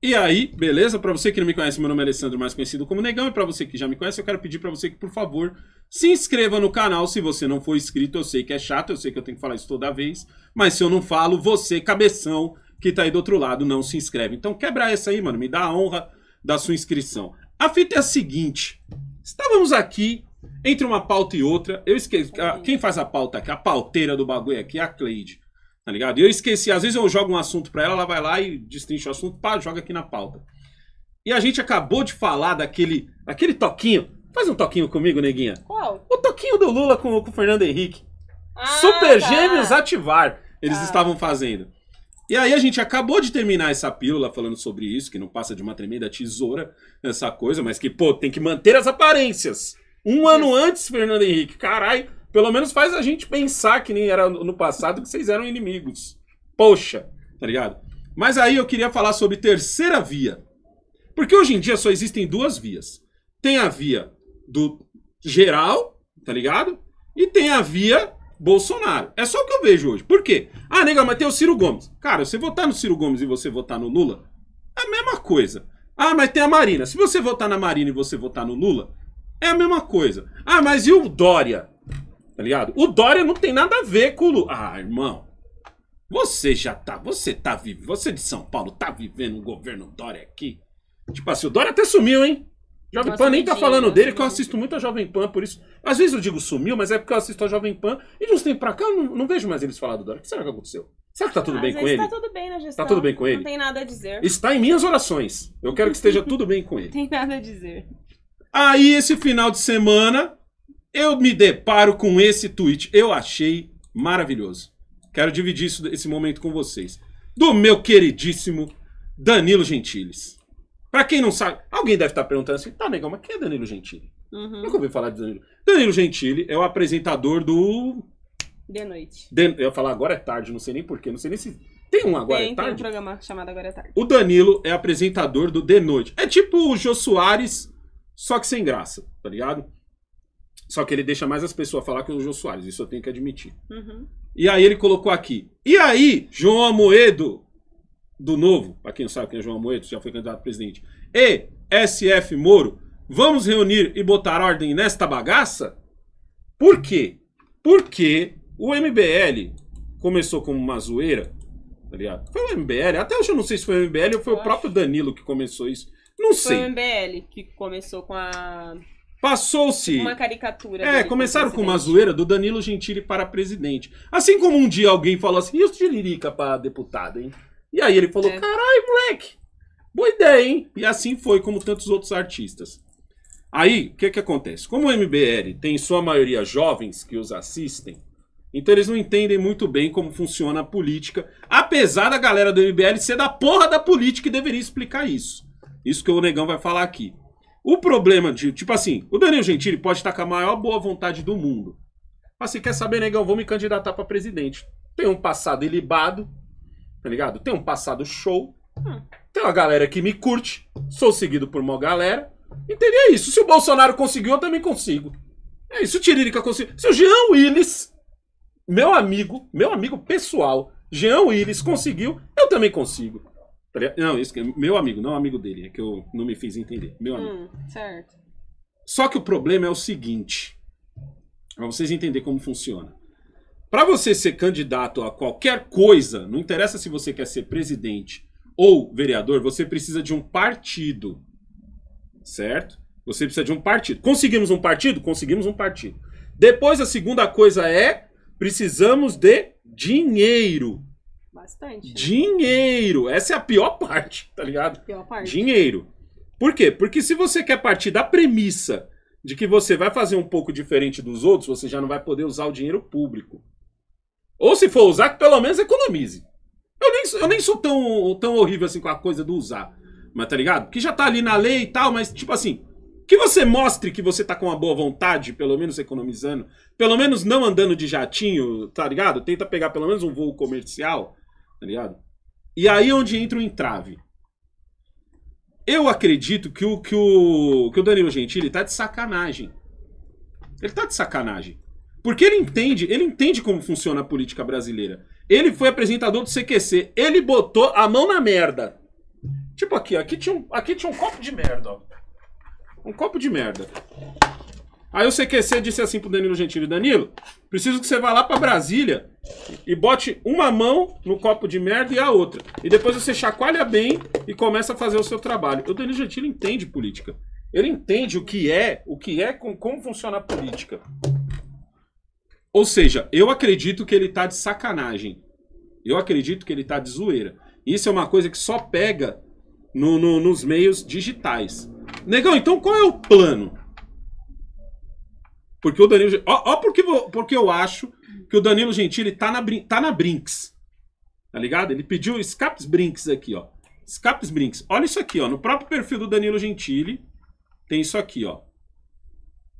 E aí, beleza? Para você que não me conhece, meu nome é Alessandro, mais conhecido como Negão, e para você que já me conhece, eu quero pedir para você que, por favor, se inscreva no canal se você não for inscrito. Eu sei que é chato, eu sei que eu tenho que falar isso toda vez, mas se eu não falo, você, cabeção, que tá aí do outro lado, não se inscreve. Então quebra essa aí, mano, me dá a honra da sua inscrição. A fita é a seguinte: estávamos aqui entre uma pauta e outra, eu esqueci, quem faz a pauta aqui, a pauteira do bagulho aqui é a Cleide. Tá ligado? E eu esqueci, às vezes eu jogo um assunto pra ela, ela vai lá e destrincha o assunto, pá, joga aqui na pauta. E a gente acabou de falar daquele, daquele toquinho. Faz um toquinho comigo, neguinha. Qual? O toquinho do Lula com, com o Fernando Henrique. Ah, Super tá. Gêmeos ativar. Eles tá. estavam fazendo. E aí a gente acabou de terminar essa pílula falando sobre isso, que não passa de uma tremenda tesoura essa coisa, mas que, pô, tem que manter as aparências. Um ano antes, Fernando Henrique, caralho, pelo menos faz a gente pensar que nem era no passado que vocês eram inimigos. Poxa, tá ligado? Mas aí eu queria falar sobre terceira via. Porque hoje em dia só existem duas vias. Tem a via do geral, tá ligado? E tem a via Bolsonaro. É só o que eu vejo hoje. Por quê? Ah, nega, mas tem o Ciro Gomes. Cara, você votar no Ciro Gomes e você votar no Lula, é a mesma coisa. Ah, mas tem a Marina. Se você votar na Marina e você votar no Lula, é a mesma coisa. Ah, mas e o Dória? Tá ligado? O Dória não tem nada a ver com o Lula. Ah, irmão. Você já tá, você tá vivo, você de São Paulo tá vivendo um governo Dória aqui. Tipo assim, o Dória até sumiu, hein? Jovem Pan nem tá falando dele, que eu assisto muito a Jovem Pan, por isso. Às vezes eu digo sumiu, mas é porque eu assisto a Jovem Pan e de uns tempos pra cá eu não, não vejo mais eles falar do Dória. O que será que aconteceu? Será que tá tudo ah, bem com ele? Tá tudo bem na tá gestão. Tá tudo bem com ele? Não tem nada a dizer. Está em minhas orações. Eu quero que esteja tudo bem com ele. Não tem nada a dizer. Aí esse final de semana eu me deparo com esse tweet. Eu achei maravilhoso. Quero dividir isso, esse momento com vocês. Do meu queridíssimo Danilo Gentiles. Pra quem não sabe, alguém deve estar perguntando assim, tá, negão, mas quem é Danilo Gentili? Uhum. Nunca ouvi falar de Danilo. Danilo Gentili é o apresentador do... De noite. De... Eu ia falar agora é tarde, não sei nem porquê, não sei nem se... Tem um agora é tem, é tarde? Tem um programa chamado Agora é Tarde. O Danilo é apresentador do De Noite. É tipo o Jô Soares, só que sem graça, tá ligado? Só que ele deixa mais as pessoas falar que é o Jô Soares, isso eu tenho que admitir. Uhum. E aí ele colocou aqui. E aí, João Amoedo, do Novo, para quem não sabe quem é João Amoedo, já foi candidato a presidente, e SF Moro, vamos reunir e botar ordem nesta bagaça? Por quê? Porque o MBL começou como uma zoeira, tá ligado? Foi o MBL, até hoje eu não sei se foi o MBL ou foi eu o próprio acho. Danilo que começou isso. Não foi sei. Foi o MBL que começou com a Passou-se. Uma caricatura. É, começaram com uma zoeira do Danilo Gentili para presidente. Assim como um dia alguém falou assim, e o Tiririca para deputado, hein? E aí ele falou, é. carai, moleque, boa ideia, hein? E assim foi, como tantos outros artistas. Aí, o que que acontece? Como o MBL tem em sua maioria jovens que os assistem, então eles não entendem muito bem como funciona a política, apesar da galera do MBL ser da porra da política e deveria explicar isso. Isso que o Negão vai falar aqui. O problema de, tipo assim, o Daniel Gentili pode estar com a maior boa vontade do mundo. Mas se quer saber, negão, vou me candidatar para presidente. Tem um passado ilibado, tá ligado? Tem um passado show. Hum. Tem uma galera que me curte. Sou seguido por uma galera. Entendeu é isso? Se o Bolsonaro conseguiu, eu também consigo. É isso, o Tiririca conseguiu. Se o Jean Willis, meu amigo, meu amigo pessoal, Jean Willis conseguiu, eu também consigo. Não, isso, é meu amigo, não é amigo dele, é que eu não me fiz entender. Meu hum, amigo. Hum, certo. Só que o problema é o seguinte, para vocês entenderem como funciona. Para você ser candidato a qualquer coisa, não interessa se você quer ser presidente ou vereador, você precisa de um partido. Certo? Você precisa de um partido. Conseguimos um partido? Conseguimos um partido. Depois a segunda coisa é precisamos de dinheiro. Bastante. Né? Dinheiro! Essa é a pior parte, tá ligado? Pior parte. Dinheiro. Por quê? Porque se você quer partir da premissa de que você vai fazer um pouco diferente dos outros, você já não vai poder usar o dinheiro público. Ou se for usar, que pelo menos economize. Eu nem, eu nem sou tão, tão horrível assim com a coisa do usar. Mas tá ligado? Que já tá ali na lei e tal, mas tipo assim, que você mostre que você tá com uma boa vontade, pelo menos economizando, pelo menos não andando de jatinho, tá ligado? Tenta pegar pelo menos um voo comercial Tá ligado? E aí é onde entra o entrave. Eu acredito que o, que o, que o Danilo Gentili tá de sacanagem. Ele tá de sacanagem. Porque ele entende, ele entende como funciona a política brasileira. Ele foi apresentador do CQC, ele botou a mão na merda. Tipo aqui, aqui tinha um, aqui tinha um copo de merda, ó. Um copo de merda. Aí o CQC disse assim pro Danilo Gentili, Danilo, preciso que você vá lá para Brasília e bote uma mão no copo de merda e a outra. E depois você chacoalha bem e começa a fazer o seu trabalho. O Danilo Gentili entende política. Ele entende o que é, o que é, como funciona a política. Ou seja, eu acredito que ele tá de sacanagem. Eu acredito que ele tá de zoeira. Isso é uma coisa que só pega no, no, nos meios digitais. Negão, então qual é o plano? Porque o Danilo. Ó, ó porque, porque eu acho que o Danilo Gentili tá na, tá na Brinks. Tá ligado? Ele pediu escapes Brinks aqui, ó. Escapes Brinks. Olha isso aqui, ó. No próprio perfil do Danilo Gentili, tem isso aqui, ó.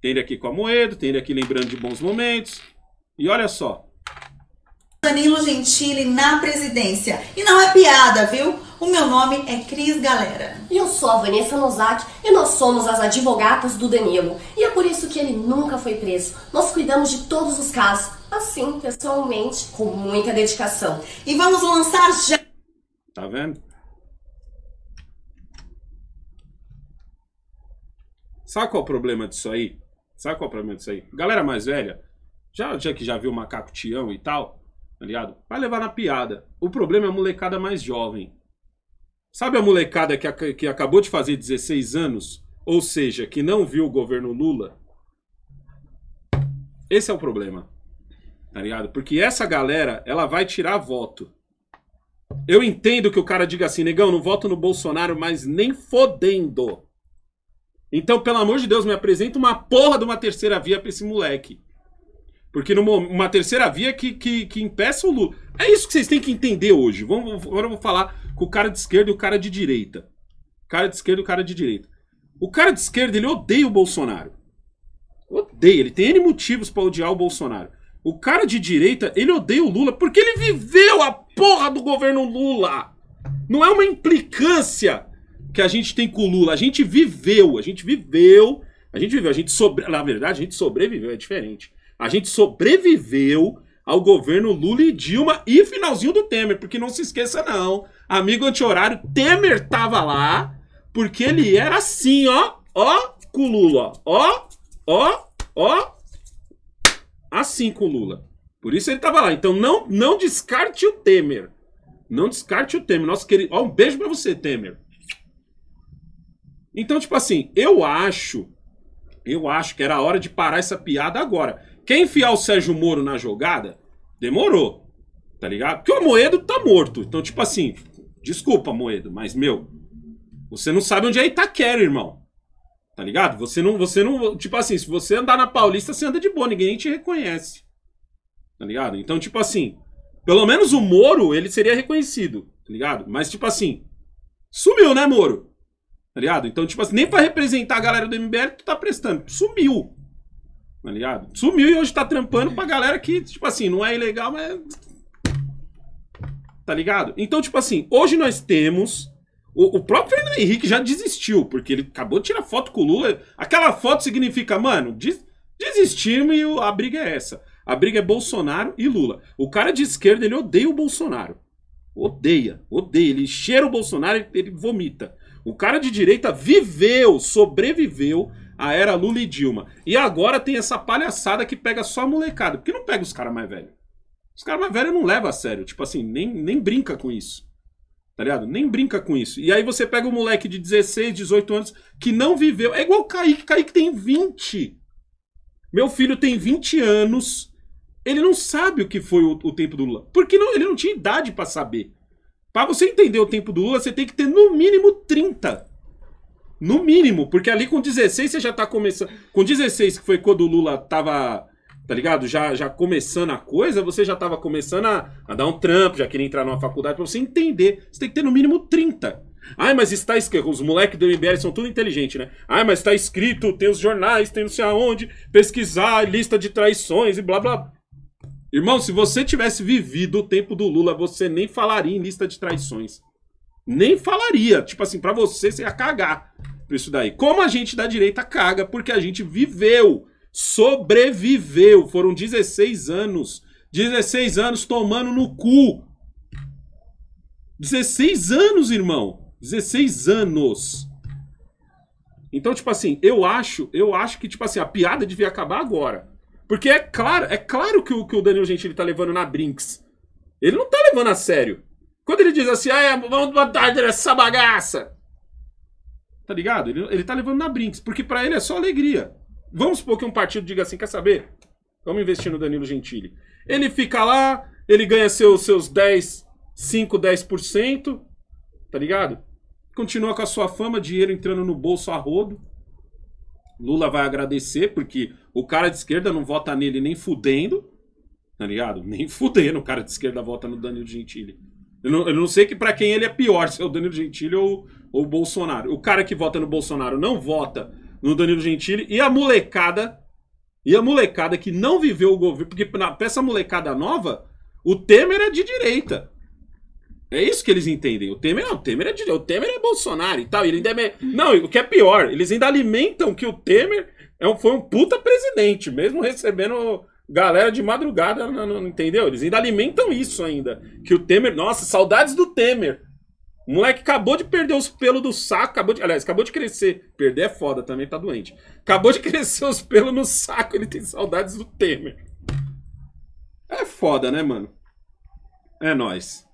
Tem ele aqui com a moeda tem ele aqui lembrando de bons momentos. E olha só. Danilo Gentili na presidência. E não é piada, viu? O meu nome é Cris Galera. E eu sou a Vanessa Nozak e nós somos as advogatas do Danilo. E é por isso que ele nunca foi preso. Nós cuidamos de todos os casos, assim, pessoalmente, com muita dedicação. E vamos lançar já. Tá vendo? Sabe qual é o problema disso aí? Sabe qual é o problema disso aí? Galera mais velha, já, já que já viu o macaco Tião e tal, tá ligado? Vai levar na piada. O problema é a molecada mais jovem Sabe a molecada que, que acabou de fazer 16 anos, ou seja, que não viu o governo Lula? Esse é o problema. Tá ligado? Porque essa galera, ela vai tirar voto. Eu entendo que o cara diga assim, negão, não voto no Bolsonaro, mas nem fodendo. Então, pelo amor de Deus, me apresenta uma porra de uma terceira via pra esse moleque. Porque numa, uma terceira via que, que, que impeça o Lula. É isso que vocês têm que entender hoje. Vamos, agora eu vou falar com o cara de esquerda e o cara de direita. Cara de esquerda e o cara de direita. O cara de esquerda, ele odeia o Bolsonaro. Odeia, ele tem N motivos para odiar o Bolsonaro. O cara de direita, ele odeia o Lula porque ele viveu a porra do governo Lula. Não é uma implicância que a gente tem com o Lula. A gente viveu, a gente viveu, a gente viveu, a gente sobre, na verdade, a gente sobreviveu, é diferente. A gente sobreviveu ao governo Lula e Dilma e finalzinho do Temer, porque não se esqueça não, Amigo anti-horário, Temer tava lá, porque ele era assim, ó, ó, com o Lula, ó, ó, ó, assim com o Lula. Por isso ele tava lá. Então não, não descarte o Temer. Não descarte o Temer. Nosso querido. Ó, um beijo para você, Temer. Então, tipo assim, eu acho. Eu acho que era a hora de parar essa piada agora. Quem enfiar o Sérgio Moro na jogada, demorou. Tá ligado? Porque o Moedo tá morto. Então, tipo assim, Desculpa, Moedo, mas meu, você não sabe onde é Itaquera, irmão. Tá ligado? Você não, você não, tipo assim, se você andar na Paulista, você anda de boa, ninguém te reconhece. Tá ligado? Então, tipo assim, pelo menos o Moro, ele seria reconhecido, tá ligado? Mas tipo assim, sumiu, né, Moro? Tá ligado? Então, tipo assim, nem pra representar a galera do MBL tu tá prestando, sumiu. Tá ligado? Sumiu e hoje tá trampando pra galera que, tipo assim, não é ilegal, mas tá ligado? Então, tipo assim, hoje nós temos. O, o próprio Fernando Henrique já desistiu, porque ele acabou de tirar foto com o Lula. Aquela foto significa, mano, des, desistimos e a briga é essa. A briga é Bolsonaro e Lula. O cara de esquerda, ele odeia o Bolsonaro. Odeia, odeia. Ele cheira o Bolsonaro, e ele vomita. O cara de direita viveu, sobreviveu a era Lula e Dilma. E agora tem essa palhaçada que pega só a molecada. Por que não pega os caras mais velhos? Os caras mais velhos não levam a sério. Tipo assim, nem, nem brinca com isso. Tá ligado? Nem brinca com isso. E aí você pega um moleque de 16, 18 anos que não viveu. É igual o Kaique. Kaique tem 20. Meu filho tem 20 anos. Ele não sabe o que foi o, o tempo do Lula. Porque não, ele não tinha idade para saber. Para você entender o tempo do Lula, você tem que ter no mínimo 30. No mínimo, porque ali com 16 você já tá começando. Com 16, que foi quando o Lula tava tá ligado? Já, já começando a coisa, você já tava começando a, a dar um trampo, já queria entrar numa faculdade pra você entender. Você tem que ter no mínimo 30. Ai, mas está escrito. Os moleques do MBL são tudo inteligente, né? Ai, mas está escrito, tem os jornais, tem não sei aonde, pesquisar, lista de traições e blá blá. Irmão, se você tivesse vivido o tempo do Lula, você nem falaria em lista de traições. Nem falaria. Tipo assim, para você, você ia cagar por isso daí. Como a gente da direita caga, porque a gente viveu sobreviveu. Foram 16 anos. 16 anos tomando no cu. 16 anos, irmão. 16 anos. Então, tipo assim, eu acho, eu acho que, tipo assim, a piada devia acabar agora. Porque é claro, é claro que o, que o Daniel Gentili tá levando na Brinks. Ele não tá levando a sério. Quando ele diz assim, ah, é, vamos botar essa bagaça. Tá ligado? Ele, ele tá levando na Brinks, porque para ele é só alegria. Vamos supor que um partido diga assim: quer saber? Vamos investir no Danilo Gentili. Ele fica lá, ele ganha seus, seus 10, 5, 10%, tá ligado? Continua com a sua fama, dinheiro entrando no bolso a rodo. Lula vai agradecer, porque o cara de esquerda não vota nele nem fudendo, tá ligado? Nem fudendo o cara de esquerda vota no Danilo Gentili. Eu não, eu não sei que para quem ele é pior, se é o Danilo Gentili ou, ou o Bolsonaro. O cara que vota no Bolsonaro não vota no Danilo Gentili. E a molecada, e a molecada que não viveu o governo, porque para essa molecada nova, o Temer é de direita. É isso que eles entendem. O Temer não, o Temer é direita, o Temer é Bolsonaro e tal. Ele ainda é... Não, o que é pior, eles ainda alimentam que o Temer é um, foi um puta presidente, mesmo recebendo galera de madrugada, não, não, entendeu? Eles ainda alimentam isso ainda. Que o Temer, nossa, saudades do Temer. O moleque acabou de perder os pelos do saco, acabou de. Aliás, acabou de crescer. Perder é foda também, tá doente. Acabou de crescer os pelos no saco, ele tem saudades do Temer. É foda, né, mano? É nós.